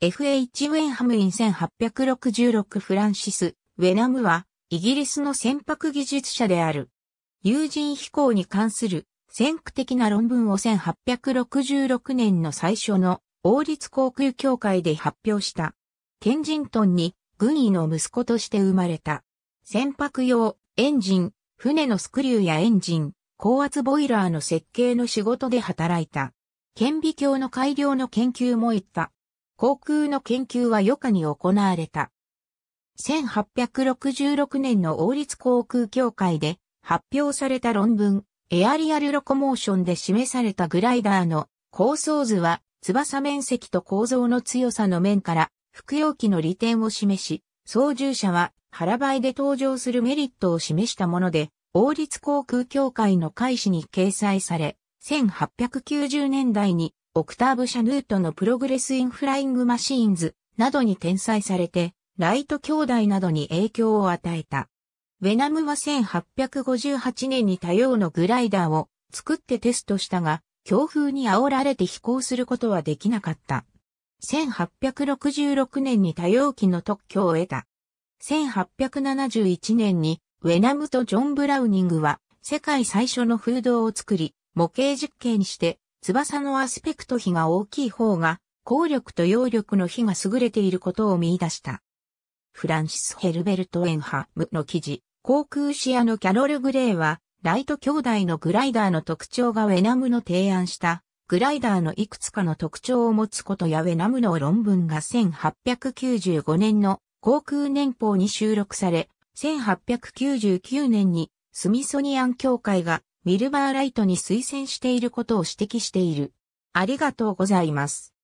FH ウェンハムイン1866フランシス・ウェナムは、イギリスの船舶技術者である。有人飛行に関する先駆的な論文を1866年の最初の王立航空協会で発表した。ケンジントンに軍医の息子として生まれた。船舶用、エンジン、船のスクリューやエンジン、高圧ボイラーの設計の仕事で働いた。顕微鏡の改良の研究も行った。航空の研究は余暇に行われた。1866年の王立航空協会で発表された論文、エアリアルロコモーションで示されたグライダーの構想図は翼面積と構造の強さの面から服用機の利点を示し、操縦者は腹ばいで登場するメリットを示したもので、王立航空協会の開始に掲載され、1890年代にオクターブ・シャヌートのプログレス・イン・フライング・マシーンズなどに転載されて、ライト兄弟などに影響を与えた。ウェナムは1858年に多様のグライダーを作ってテストしたが、強風に煽られて飛行することはできなかった。1866年に多様機の特許を得た。1871年にウェナムとジョン・ブラウニングは世界最初の風洞を作り、模型実験して翼のアスペクト比が大きい方が、効力と揚力の比が優れていることを見出した。フランシス・ヘルベルト・エンハムの記事、航空シアのキャロル・グレーは、ライト兄弟のグライダーの特徴がウェナムの提案した、グライダーのいくつかの特徴を持つことやウェナムの論文が1895年の航空年報に収録され、1899年にスミソニアン協会がミルバーライトに推薦していることを指摘している。ありがとうございます。